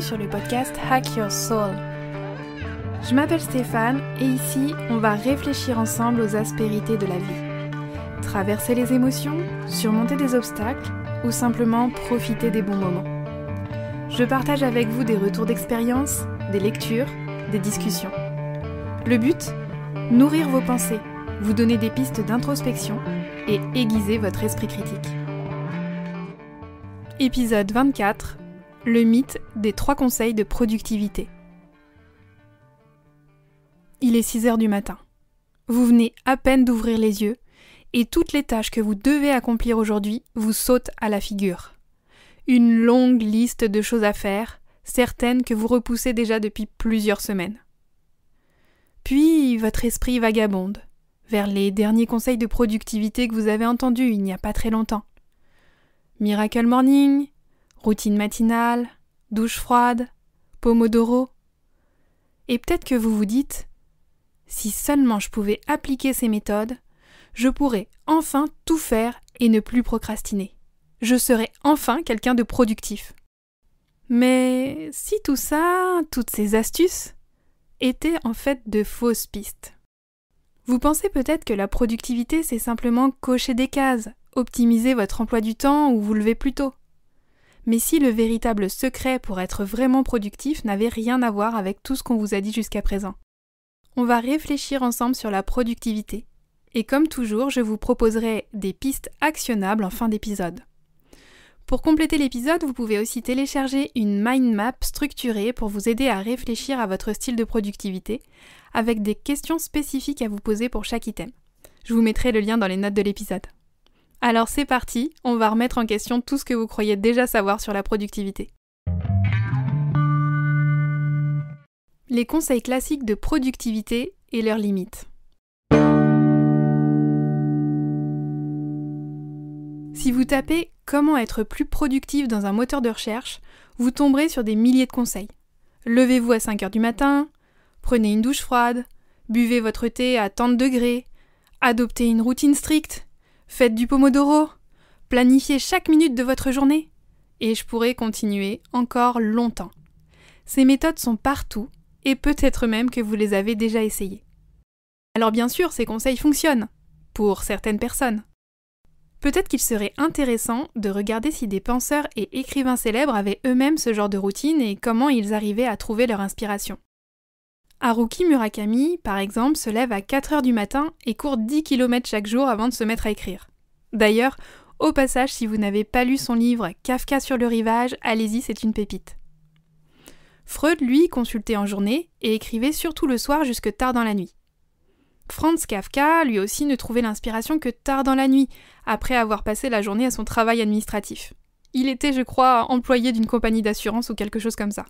sur le podcast Hack Your Soul. Je m'appelle Stéphane et ici, on va réfléchir ensemble aux aspérités de la vie. Traverser les émotions, surmonter des obstacles ou simplement profiter des bons moments. Je partage avec vous des retours d'expérience, des lectures, des discussions. Le but Nourrir vos pensées, vous donner des pistes d'introspection et aiguiser votre esprit critique. Épisode 24 le mythe des trois conseils de productivité. Il est 6 heures du matin. Vous venez à peine d'ouvrir les yeux et toutes les tâches que vous devez accomplir aujourd'hui vous sautent à la figure. Une longue liste de choses à faire, certaines que vous repoussez déjà depuis plusieurs semaines. Puis votre esprit vagabonde vers les derniers conseils de productivité que vous avez entendus il n'y a pas très longtemps. Miracle Morning, routine matinale, douche froide, pomodoro. Et peut-être que vous vous dites, si seulement je pouvais appliquer ces méthodes, je pourrais enfin tout faire et ne plus procrastiner. Je serais enfin quelqu'un de productif. Mais si tout ça, toutes ces astuces, étaient en fait de fausses pistes. Vous pensez peut-être que la productivité, c'est simplement cocher des cases, optimiser votre emploi du temps ou vous lever plus tôt mais si le véritable secret pour être vraiment productif n'avait rien à voir avec tout ce qu'on vous a dit jusqu'à présent. On va réfléchir ensemble sur la productivité. Et comme toujours, je vous proposerai des pistes actionnables en fin d'épisode. Pour compléter l'épisode, vous pouvez aussi télécharger une mind map structurée pour vous aider à réfléchir à votre style de productivité, avec des questions spécifiques à vous poser pour chaque item. Je vous mettrai le lien dans les notes de l'épisode. Alors c'est parti, on va remettre en question tout ce que vous croyez déjà savoir sur la productivité. Les conseils classiques de productivité et leurs limites. Si vous tapez Comment être plus productif dans un moteur de recherche, vous tomberez sur des milliers de conseils. Levez-vous à 5 h du matin, prenez une douche froide, buvez votre thé à 30 degrés, adoptez une routine stricte, Faites du pomodoro. Planifiez chaque minute de votre journée. Et je pourrais continuer encore longtemps. Ces méthodes sont partout et peut-être même que vous les avez déjà essayées. Alors bien sûr, ces conseils fonctionnent, pour certaines personnes. Peut-être qu'il serait intéressant de regarder si des penseurs et écrivains célèbres avaient eux-mêmes ce genre de routine et comment ils arrivaient à trouver leur inspiration. Haruki Murakami, par exemple, se lève à 4 heures du matin et court 10 km chaque jour avant de se mettre à écrire. D'ailleurs, au passage, si vous n'avez pas lu son livre Kafka sur le rivage, allez-y, c'est une pépite. Freud, lui, consultait en journée et écrivait surtout le soir jusque tard dans la nuit. Franz Kafka, lui aussi, ne trouvait l'inspiration que tard dans la nuit, après avoir passé la journée à son travail administratif. Il était, je crois, employé d'une compagnie d'assurance ou quelque chose comme ça.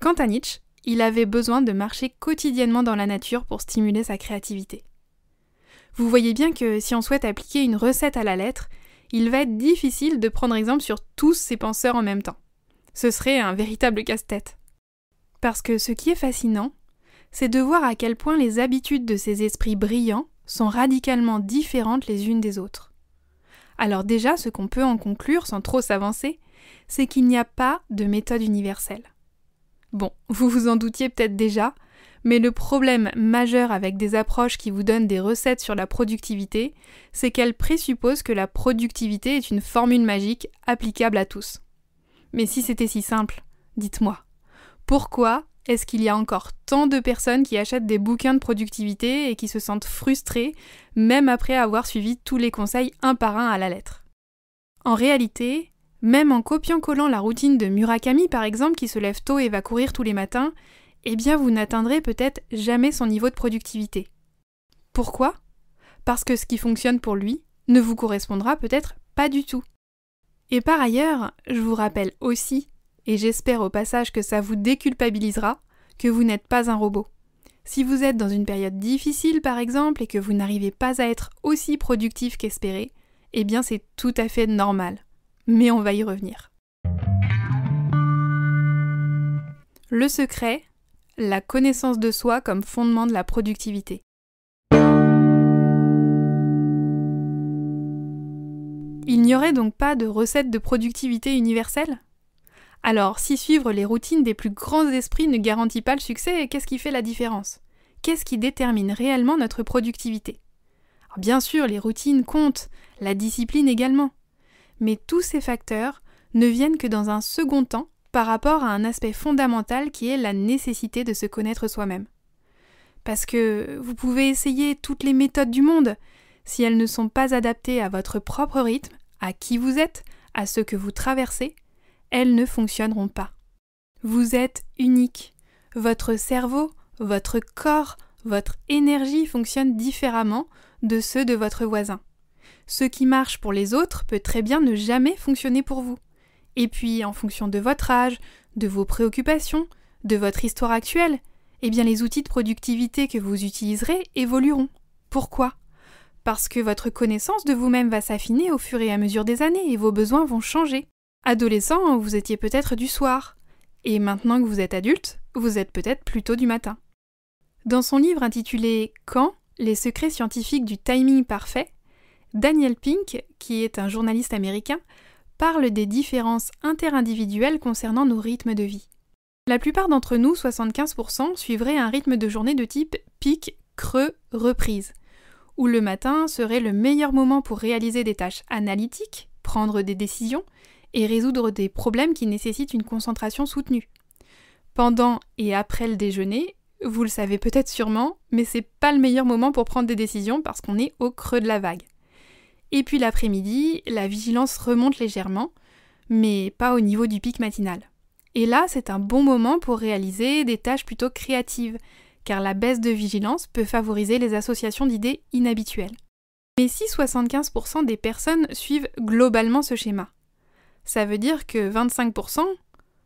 Quant à Nietzsche, il avait besoin de marcher quotidiennement dans la nature pour stimuler sa créativité. Vous voyez bien que si on souhaite appliquer une recette à la lettre, il va être difficile de prendre exemple sur tous ces penseurs en même temps. Ce serait un véritable casse-tête. Parce que ce qui est fascinant, c'est de voir à quel point les habitudes de ces esprits brillants sont radicalement différentes les unes des autres. Alors déjà, ce qu'on peut en conclure sans trop s'avancer, c'est qu'il n'y a pas de méthode universelle. Bon, vous vous en doutiez peut-être déjà, mais le problème majeur avec des approches qui vous donnent des recettes sur la productivité, c'est qu'elles présupposent que la productivité est une formule magique applicable à tous. Mais si c'était si simple, dites-moi, pourquoi est-ce qu'il y a encore tant de personnes qui achètent des bouquins de productivité et qui se sentent frustrées, même après avoir suivi tous les conseils un par un à la lettre En réalité, même en copiant-collant la routine de Murakami par exemple qui se lève tôt et va courir tous les matins, eh bien vous n'atteindrez peut-être jamais son niveau de productivité. Pourquoi Parce que ce qui fonctionne pour lui ne vous correspondra peut-être pas du tout. Et par ailleurs, je vous rappelle aussi, et j'espère au passage que ça vous déculpabilisera, que vous n'êtes pas un robot. Si vous êtes dans une période difficile par exemple et que vous n'arrivez pas à être aussi productif qu'espéré, eh bien c'est tout à fait normal mais on va y revenir. Le secret, la connaissance de soi comme fondement de la productivité. Il n'y aurait donc pas de recette de productivité universelle Alors, si suivre les routines des plus grands esprits ne garantit pas le succès, qu'est-ce qui fait la différence Qu'est-ce qui détermine réellement notre productivité Bien sûr, les routines comptent, la discipline également, mais tous ces facteurs ne viennent que dans un second temps par rapport à un aspect fondamental qui est la nécessité de se connaître soi-même. Parce que vous pouvez essayer toutes les méthodes du monde, si elles ne sont pas adaptées à votre propre rythme, à qui vous êtes, à ce que vous traversez, elles ne fonctionneront pas. Vous êtes unique. Votre cerveau, votre corps, votre énergie fonctionnent différemment de ceux de votre voisin. Ce qui marche pour les autres peut très bien ne jamais fonctionner pour vous. Et puis, en fonction de votre âge, de vos préoccupations, de votre histoire actuelle, eh bien les outils de productivité que vous utiliserez évolueront. Pourquoi Parce que votre connaissance de vous-même va s'affiner au fur et à mesure des années et vos besoins vont changer. Adolescent, vous étiez peut-être du soir. Et maintenant que vous êtes adulte, vous êtes peut-être plutôt du matin. Dans son livre intitulé Quand les secrets scientifiques du timing parfait, Daniel Pink, qui est un journaliste américain, parle des différences interindividuelles concernant nos rythmes de vie. La plupart d'entre nous, 75%, suivraient un rythme de journée de type pic, creux, reprise, où le matin serait le meilleur moment pour réaliser des tâches analytiques, prendre des décisions et résoudre des problèmes qui nécessitent une concentration soutenue. Pendant et après le déjeuner, vous le savez peut-être sûrement, mais c'est pas le meilleur moment pour prendre des décisions parce qu'on est au creux de la vague. Et puis l'après-midi, la vigilance remonte légèrement, mais pas au niveau du pic matinal. Et là, c'est un bon moment pour réaliser des tâches plutôt créatives, car la baisse de vigilance peut favoriser les associations d'idées inhabituelles. Mais si 75% des personnes suivent globalement ce schéma, ça veut dire que 25%,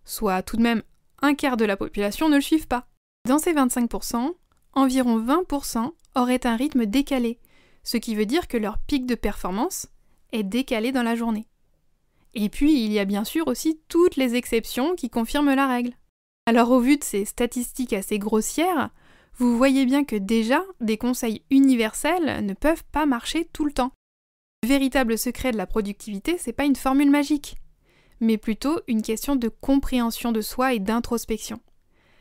soit tout de même un quart de la population, ne le suivent pas. Dans ces 25%, environ 20% auraient un rythme décalé, ce qui veut dire que leur pic de performance est décalé dans la journée. Et puis, il y a bien sûr aussi toutes les exceptions qui confirment la règle. Alors au vu de ces statistiques assez grossières, vous voyez bien que déjà, des conseils universels ne peuvent pas marcher tout le temps. Le véritable secret de la productivité, c'est pas une formule magique, mais plutôt une question de compréhension de soi et d'introspection.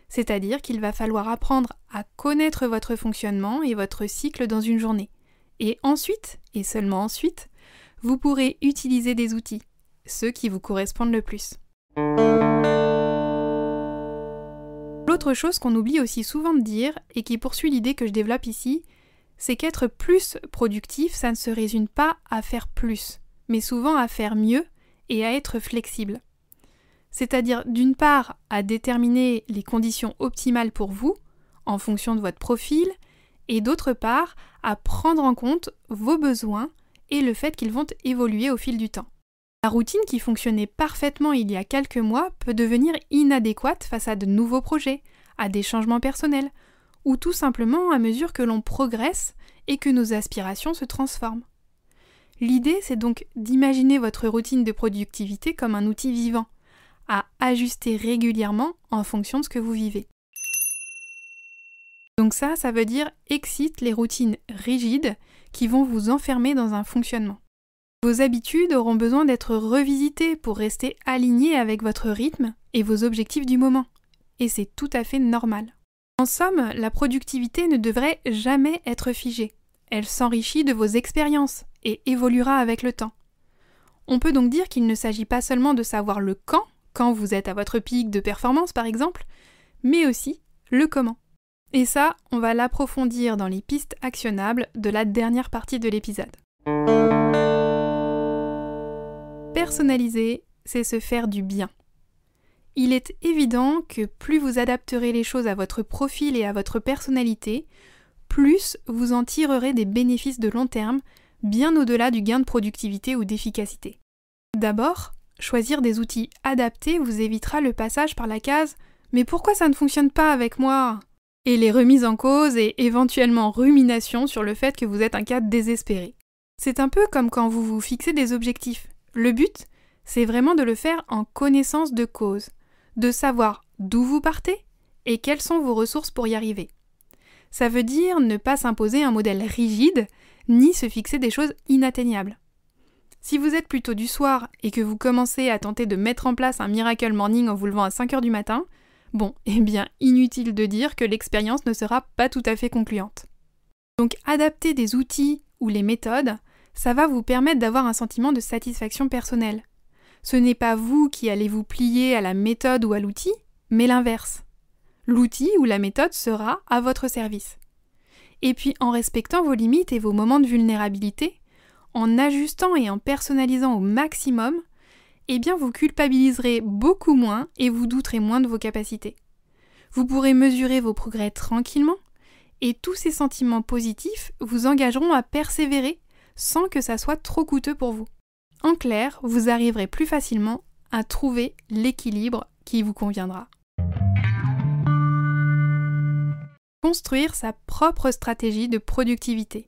C'est-à-dire qu'il va falloir apprendre à connaître votre fonctionnement et votre cycle dans une journée, et ensuite, et seulement ensuite, vous pourrez utiliser des outils, ceux qui vous correspondent le plus. L'autre chose qu'on oublie aussi souvent de dire, et qui poursuit l'idée que je développe ici, c'est qu'être plus productif, ça ne se résume pas à faire plus, mais souvent à faire mieux et à être flexible. C'est-à-dire d'une part à déterminer les conditions optimales pour vous, en fonction de votre profil, et d'autre part à prendre en compte vos besoins et le fait qu'ils vont évoluer au fil du temps. La routine qui fonctionnait parfaitement il y a quelques mois peut devenir inadéquate face à de nouveaux projets, à des changements personnels, ou tout simplement à mesure que l'on progresse et que nos aspirations se transforment. L'idée, c'est donc d'imaginer votre routine de productivité comme un outil vivant, à ajuster régulièrement en fonction de ce que vous vivez. Donc ça, ça veut dire excite les routines rigides qui vont vous enfermer dans un fonctionnement. Vos habitudes auront besoin d'être revisitées pour rester alignées avec votre rythme et vos objectifs du moment. Et c'est tout à fait normal. En somme, la productivité ne devrait jamais être figée. Elle s'enrichit de vos expériences et évoluera avec le temps. On peut donc dire qu'il ne s'agit pas seulement de savoir le quand, quand vous êtes à votre pic de performance par exemple, mais aussi le comment. Et ça, on va l'approfondir dans les pistes actionnables de la dernière partie de l'épisode. Personnaliser, c'est se faire du bien. Il est évident que plus vous adapterez les choses à votre profil et à votre personnalité, plus vous en tirerez des bénéfices de long terme, bien au-delà du gain de productivité ou d'efficacité. D'abord, choisir des outils adaptés vous évitera le passage par la case Mais pourquoi ça ne fonctionne pas avec moi et les remises en cause et éventuellement rumination sur le fait que vous êtes un cas désespéré. C'est un peu comme quand vous vous fixez des objectifs. Le but, c'est vraiment de le faire en connaissance de cause, de savoir d'où vous partez et quelles sont vos ressources pour y arriver. Ça veut dire ne pas s'imposer un modèle rigide, ni se fixer des choses inatteignables. Si vous êtes plutôt du soir et que vous commencez à tenter de mettre en place un miracle morning en vous levant à 5 heures du matin, Bon, eh bien, inutile de dire que l'expérience ne sera pas tout à fait concluante. Donc, adapter des outils ou les méthodes, ça va vous permettre d'avoir un sentiment de satisfaction personnelle. Ce n'est pas vous qui allez vous plier à la méthode ou à l'outil, mais l'inverse. L'outil ou la méthode sera à votre service. Et puis en respectant vos limites et vos moments de vulnérabilité, en ajustant et en personnalisant au maximum, eh bien vous culpabiliserez beaucoup moins et vous douterez moins de vos capacités. Vous pourrez mesurer vos progrès tranquillement et tous ces sentiments positifs vous engageront à persévérer sans que ça soit trop coûteux pour vous. En clair, vous arriverez plus facilement à trouver l'équilibre qui vous conviendra. Construire sa propre stratégie de productivité.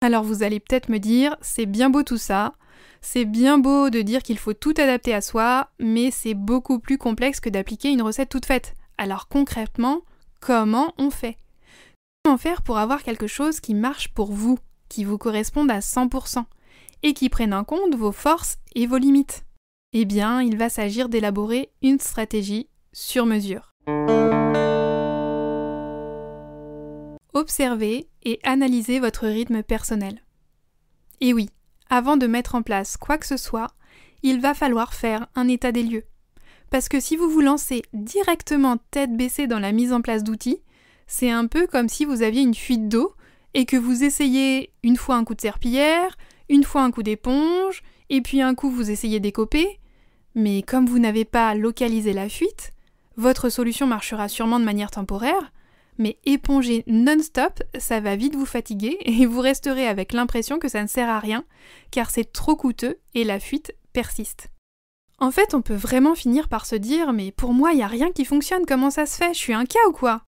Alors vous allez peut-être me dire, c'est bien beau tout ça, c'est bien beau de dire qu'il faut tout adapter à soi, mais c'est beaucoup plus complexe que d'appliquer une recette toute faite. Alors concrètement, comment on fait Comment faire pour avoir quelque chose qui marche pour vous, qui vous corresponde à 100% et qui prenne en compte vos forces et vos limites Eh bien, il va s'agir d'élaborer une stratégie sur mesure. observer et analyser votre rythme personnel. Et oui, avant de mettre en place quoi que ce soit, il va falloir faire un état des lieux. Parce que si vous vous lancez directement tête baissée dans la mise en place d'outils, c'est un peu comme si vous aviez une fuite d'eau et que vous essayez une fois un coup de serpillière, une fois un coup d'éponge, et puis un coup vous essayez d'écoper, mais comme vous n'avez pas localisé la fuite, votre solution marchera sûrement de manière temporaire, mais éponger non-stop, ça va vite vous fatiguer et vous resterez avec l'impression que ça ne sert à rien, car c'est trop coûteux et la fuite persiste. En fait, on peut vraiment finir par se dire Mais pour moi, il n'y a rien qui fonctionne, comment ça se fait Je suis un cas ou quoi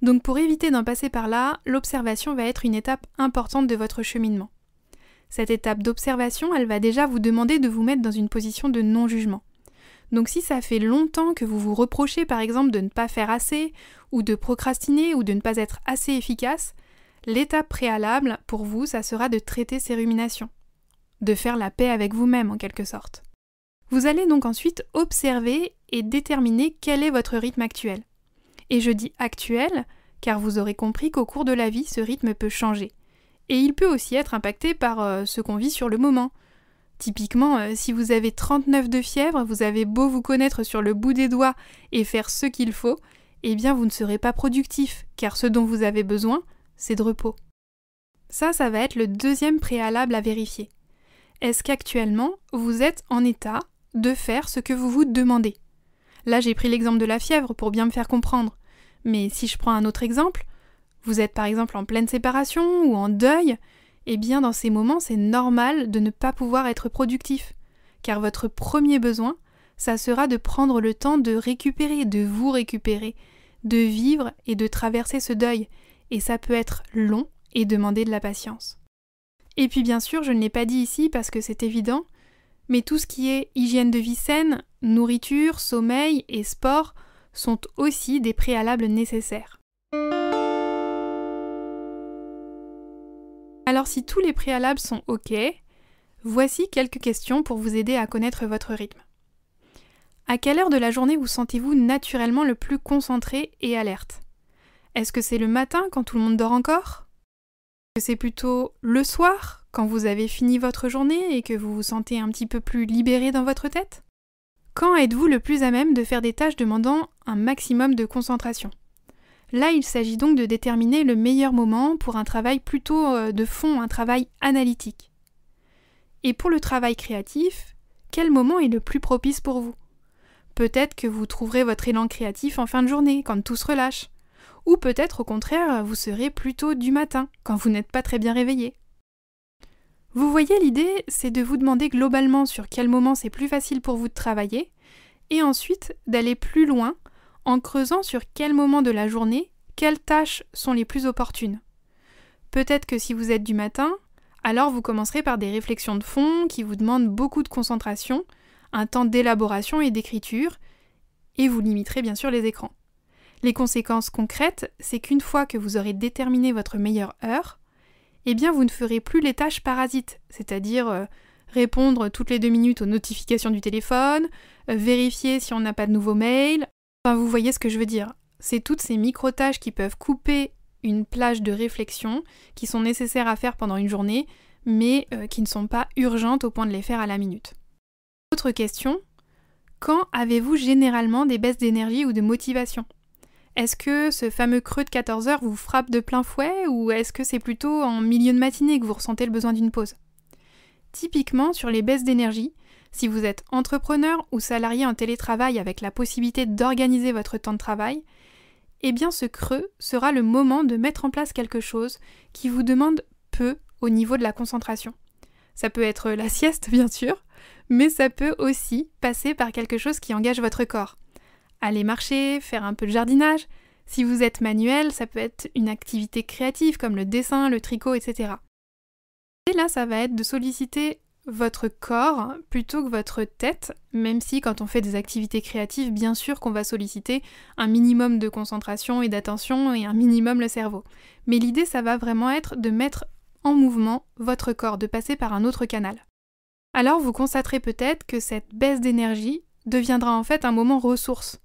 Donc pour éviter d'en passer par là, l'observation va être une étape importante de votre cheminement. Cette étape d'observation, elle va déjà vous demander de vous mettre dans une position de non-jugement. Donc si ça fait longtemps que vous vous reprochez par exemple de ne pas faire assez, ou de procrastiner, ou de ne pas être assez efficace, l'étape préalable pour vous, ça sera de traiter ces ruminations, de faire la paix avec vous-même en quelque sorte. Vous allez donc ensuite observer et déterminer quel est votre rythme actuel. Et je dis actuel, car vous aurez compris qu'au cours de la vie, ce rythme peut changer. Et il peut aussi être impacté par euh, ce qu'on vit sur le moment, Typiquement, euh, si vous avez 39 de fièvre, vous avez beau vous connaître sur le bout des doigts et faire ce qu'il faut, eh bien vous ne serez pas productif, car ce dont vous avez besoin, c'est de repos. Ça, ça va être le deuxième préalable à vérifier. Est-ce qu'actuellement, vous êtes en état de faire ce que vous vous demandez Là, j'ai pris l'exemple de la fièvre pour bien me faire comprendre. Mais si je prends un autre exemple, vous êtes par exemple en pleine séparation ou en deuil, eh bien dans ces moments, c'est normal de ne pas pouvoir être productif, car votre premier besoin, ça sera de prendre le temps de récupérer, de vous récupérer, de vivre et de traverser ce deuil, et ça peut être long et demander de la patience. Et puis bien sûr, je ne l'ai pas dit ici parce que c'est évident, mais tout ce qui est hygiène de vie saine, nourriture, sommeil et sport sont aussi des préalables nécessaires. Alors si tous les préalables sont OK, voici quelques questions pour vous aider à connaître votre rythme. À quelle heure de la journée vous sentez-vous naturellement le plus concentré et alerte Est-ce que c'est le matin quand tout le monde dort encore Est-ce que c'est plutôt le soir quand vous avez fini votre journée et que vous vous sentez un petit peu plus libéré dans votre tête Quand êtes-vous le plus à même de faire des tâches demandant un maximum de concentration Là, il s'agit donc de déterminer le meilleur moment pour un travail plutôt euh, de fond, un travail analytique. Et pour le travail créatif, quel moment est le plus propice pour vous Peut-être que vous trouverez votre élan créatif en fin de journée, quand tout se relâche. Ou peut-être au contraire, vous serez plutôt du matin, quand vous n'êtes pas très bien réveillé. Vous voyez, l'idée, c'est de vous demander globalement sur quel moment c'est plus facile pour vous de travailler, et ensuite d'aller plus loin en creusant sur quel moment de la journée quelles tâches sont les plus opportunes. Peut-être que si vous êtes du matin, alors vous commencerez par des réflexions de fond qui vous demandent beaucoup de concentration, un temps d'élaboration et d'écriture, et vous limiterez bien sûr les écrans. Les conséquences concrètes, c'est qu'une fois que vous aurez déterminé votre meilleure heure, eh bien vous ne ferez plus les tâches parasites, c'est-à-dire euh, répondre toutes les deux minutes aux notifications du téléphone, euh, vérifier si on n'a pas de nouveaux mails, Enfin, vous voyez ce que je veux dire. C'est toutes ces micro-tâches qui peuvent couper une plage de réflexion, qui sont nécessaires à faire pendant une journée, mais euh, qui ne sont pas urgentes au point de les faire à la minute. Autre question, quand avez-vous généralement des baisses d'énergie ou de motivation Est-ce que ce fameux creux de 14 heures vous frappe de plein fouet ou est-ce que c'est plutôt en milieu de matinée que vous ressentez le besoin d'une pause Typiquement, sur les baisses d'énergie, si vous êtes entrepreneur ou salarié en télétravail avec la possibilité d'organiser votre temps de travail, eh bien ce creux sera le moment de mettre en place quelque chose qui vous demande peu au niveau de la concentration. Ça peut être la sieste bien sûr, mais ça peut aussi passer par quelque chose qui engage votre corps. Aller marcher, faire un peu de jardinage. Si vous êtes manuel, ça peut être une activité créative comme le dessin, le tricot, etc. Et là, ça va être de solliciter votre corps plutôt que votre tête, même si quand on fait des activités créatives, bien sûr qu'on va solliciter un minimum de concentration et d'attention et un minimum le cerveau. Mais l'idée, ça va vraiment être de mettre en mouvement votre corps, de passer par un autre canal. Alors vous constaterez peut-être que cette baisse d'énergie deviendra en fait un moment ressource,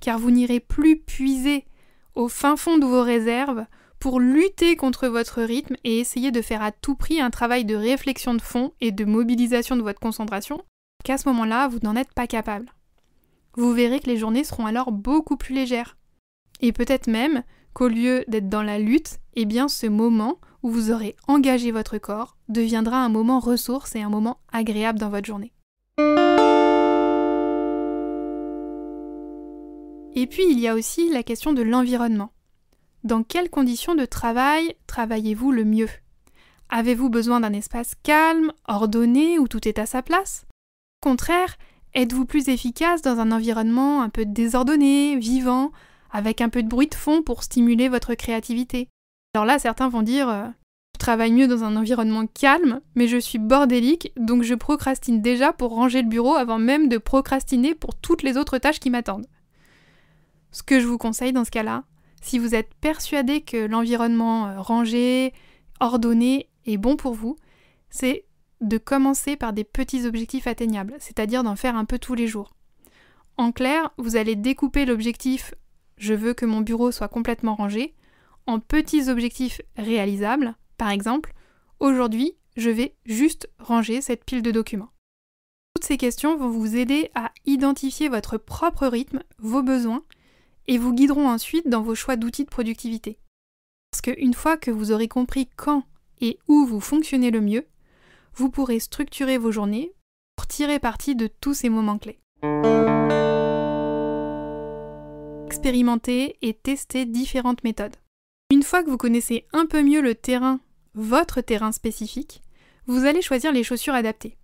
car vous n'irez plus puiser au fin fond de vos réserves pour lutter contre votre rythme et essayer de faire à tout prix un travail de réflexion de fond et de mobilisation de votre concentration, qu'à ce moment-là, vous n'en êtes pas capable. Vous verrez que les journées seront alors beaucoup plus légères. Et peut-être même qu'au lieu d'être dans la lutte, eh bien ce moment où vous aurez engagé votre corps deviendra un moment ressource et un moment agréable dans votre journée. Et puis il y a aussi la question de l'environnement. Dans quelles conditions de travail travaillez-vous le mieux Avez-vous besoin d'un espace calme, ordonné, où tout est à sa place Au contraire, êtes-vous plus efficace dans un environnement un peu désordonné, vivant, avec un peu de bruit de fond pour stimuler votre créativité Alors là, certains vont dire euh, Je travaille mieux dans un environnement calme, mais je suis bordélique, donc je procrastine déjà pour ranger le bureau avant même de procrastiner pour toutes les autres tâches qui m'attendent. Ce que je vous conseille dans ce cas-là, si vous êtes persuadé que l'environnement euh, rangé, ordonné est bon pour vous, c'est de commencer par des petits objectifs atteignables, c'est-à-dire d'en faire un peu tous les jours. En clair, vous allez découper l'objectif je veux que mon bureau soit complètement rangé en petits objectifs réalisables. Par exemple, aujourd'hui, je vais juste ranger cette pile de documents. Toutes ces questions vont vous aider à identifier votre propre rythme, vos besoins et vous guideront ensuite dans vos choix d'outils de productivité. Parce qu'une fois que vous aurez compris quand et où vous fonctionnez le mieux, vous pourrez structurer vos journées pour tirer parti de tous ces moments clés. Expérimenter et tester différentes méthodes. Une fois que vous connaissez un peu mieux le terrain, votre terrain spécifique, vous allez choisir les chaussures adaptées.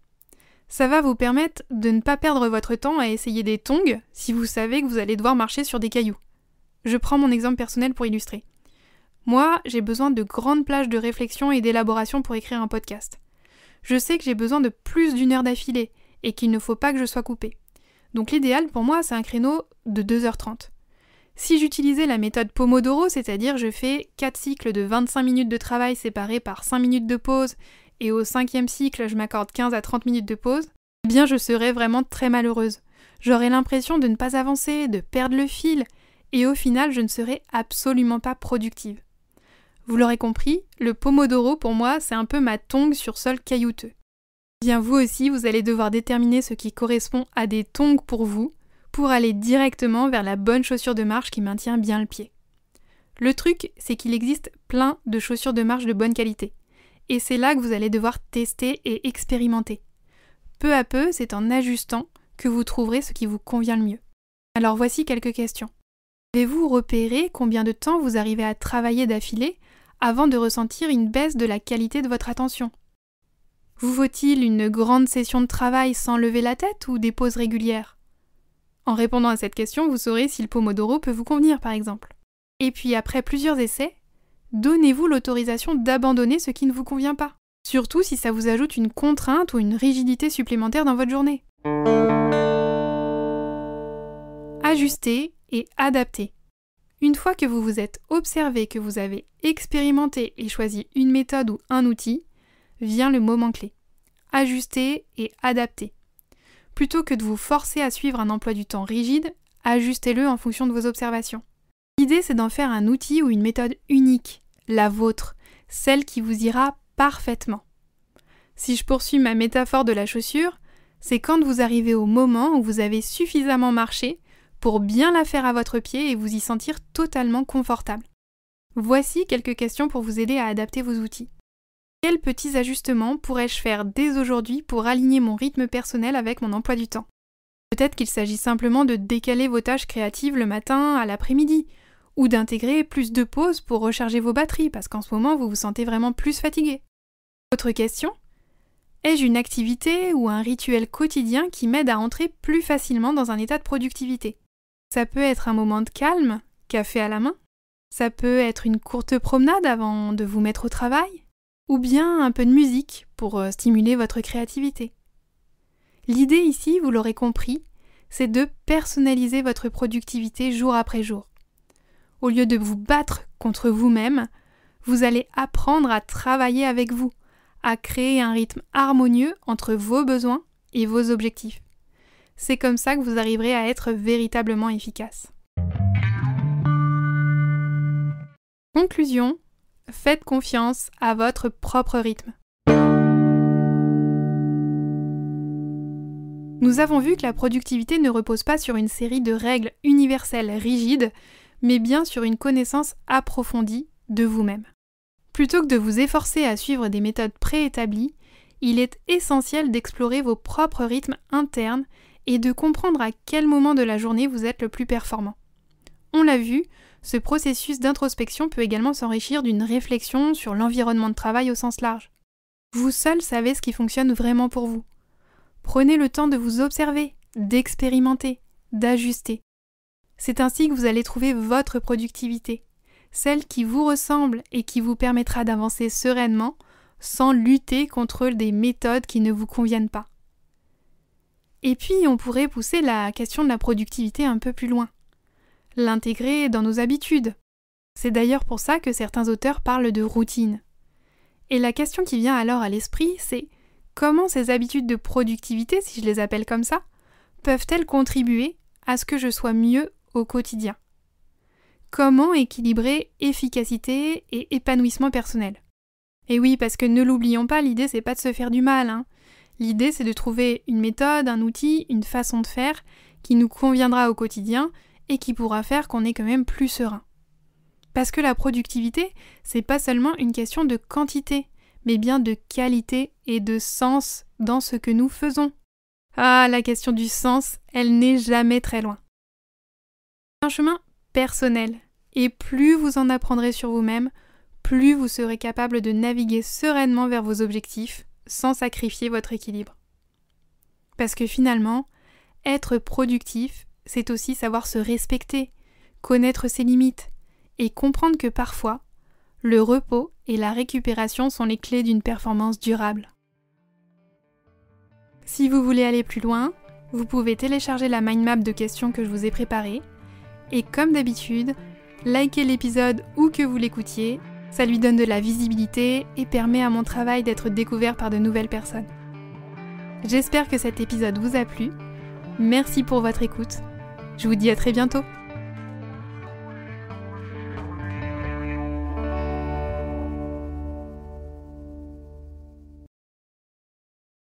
Ça va vous permettre de ne pas perdre votre temps à essayer des tongs si vous savez que vous allez devoir marcher sur des cailloux. Je prends mon exemple personnel pour illustrer. Moi, j'ai besoin de grandes plages de réflexion et d'élaboration pour écrire un podcast. Je sais que j'ai besoin de plus d'une heure d'affilée et qu'il ne faut pas que je sois coupé. Donc l'idéal pour moi, c'est un créneau de 2h30. Si j'utilisais la méthode Pomodoro, c'est-à-dire je fais 4 cycles de 25 minutes de travail séparés par 5 minutes de pause et au cinquième cycle, je m'accorde 15 à 30 minutes de pause, eh bien je serai vraiment très malheureuse. J'aurai l'impression de ne pas avancer, de perdre le fil, et au final, je ne serai absolument pas productive. Vous l'aurez compris, le pomodoro pour moi, c'est un peu ma tongue sur sol caillouteux. Eh bien vous aussi, vous allez devoir déterminer ce qui correspond à des tongs pour vous, pour aller directement vers la bonne chaussure de marche qui maintient bien le pied. Le truc, c'est qu'il existe plein de chaussures de marche de bonne qualité. Et c'est là que vous allez devoir tester et expérimenter. Peu à peu, c'est en ajustant que vous trouverez ce qui vous convient le mieux. Alors voici quelques questions. Avez-vous repéré combien de temps vous arrivez à travailler d'affilée avant de ressentir une baisse de la qualité de votre attention Vous vaut-il une grande session de travail sans lever la tête ou des pauses régulières En répondant à cette question, vous saurez si le Pomodoro peut vous convenir par exemple. Et puis après plusieurs essais, Donnez-vous l'autorisation d'abandonner ce qui ne vous convient pas, surtout si ça vous ajoute une contrainte ou une rigidité supplémentaire dans votre journée. Ajuster et adapter Une fois que vous vous êtes observé, que vous avez expérimenté et choisi une méthode ou un outil, vient le moment clé. Ajuster et adapter. Plutôt que de vous forcer à suivre un emploi du temps rigide, ajustez-le en fonction de vos observations. L'idée, c'est d'en faire un outil ou une méthode unique, la vôtre, celle qui vous ira parfaitement. Si je poursuis ma métaphore de la chaussure, c'est quand vous arrivez au moment où vous avez suffisamment marché pour bien la faire à votre pied et vous y sentir totalement confortable. Voici quelques questions pour vous aider à adapter vos outils. Quels petits ajustements pourrais-je faire dès aujourd'hui pour aligner mon rythme personnel avec mon emploi du temps Peut-être qu'il s'agit simplement de décaler vos tâches créatives le matin à l'après-midi, ou d'intégrer plus de pauses pour recharger vos batteries parce qu'en ce moment vous vous sentez vraiment plus fatigué. Autre question Ai-je une activité ou un rituel quotidien qui m'aide à entrer plus facilement dans un état de productivité Ça peut être un moment de calme, café à la main, ça peut être une courte promenade avant de vous mettre au travail, ou bien un peu de musique pour euh, stimuler votre créativité. L'idée ici, vous l'aurez compris, c'est de personnaliser votre productivité jour après jour. Au lieu de vous battre contre vous-même, vous allez apprendre à travailler avec vous, à créer un rythme harmonieux entre vos besoins et vos objectifs. C'est comme ça que vous arriverez à être véritablement efficace. Conclusion, faites confiance à votre propre rythme. Nous avons vu que la productivité ne repose pas sur une série de règles universelles rigides, mais bien sur une connaissance approfondie de vous-même. Plutôt que de vous efforcer à suivre des méthodes préétablies, il est essentiel d'explorer vos propres rythmes internes et de comprendre à quel moment de la journée vous êtes le plus performant. On l'a vu, ce processus d'introspection peut également s'enrichir d'une réflexion sur l'environnement de travail au sens large. Vous seul savez ce qui fonctionne vraiment pour vous. Prenez le temps de vous observer, d'expérimenter, d'ajuster. C'est ainsi que vous allez trouver votre productivité, celle qui vous ressemble et qui vous permettra d'avancer sereinement sans lutter contre des méthodes qui ne vous conviennent pas. Et puis, on pourrait pousser la question de la productivité un peu plus loin, l'intégrer dans nos habitudes. C'est d'ailleurs pour ça que certains auteurs parlent de routine. Et la question qui vient alors à l'esprit, c'est comment ces habitudes de productivité, si je les appelle comme ça, peuvent-elles contribuer à ce que je sois mieux au quotidien. Comment équilibrer efficacité et épanouissement personnel Et eh oui, parce que ne l'oublions pas, l'idée c'est pas de se faire du mal. Hein. L'idée c'est de trouver une méthode, un outil, une façon de faire qui nous conviendra au quotidien et qui pourra faire qu'on est quand même plus serein. Parce que la productivité, c'est pas seulement une question de quantité, mais bien de qualité et de sens dans ce que nous faisons. Ah, la question du sens, elle n'est jamais très loin un chemin personnel. Et plus vous en apprendrez sur vous-même, plus vous serez capable de naviguer sereinement vers vos objectifs sans sacrifier votre équilibre. Parce que finalement, être productif, c'est aussi savoir se respecter, connaître ses limites et comprendre que parfois, le repos et la récupération sont les clés d'une performance durable. Si vous voulez aller plus loin, vous pouvez télécharger la mind map de questions que je vous ai préparée et comme d'habitude, likez l'épisode où que vous l'écoutiez, ça lui donne de la visibilité et permet à mon travail d'être découvert par de nouvelles personnes. J'espère que cet épisode vous a plu. Merci pour votre écoute. Je vous dis à très bientôt.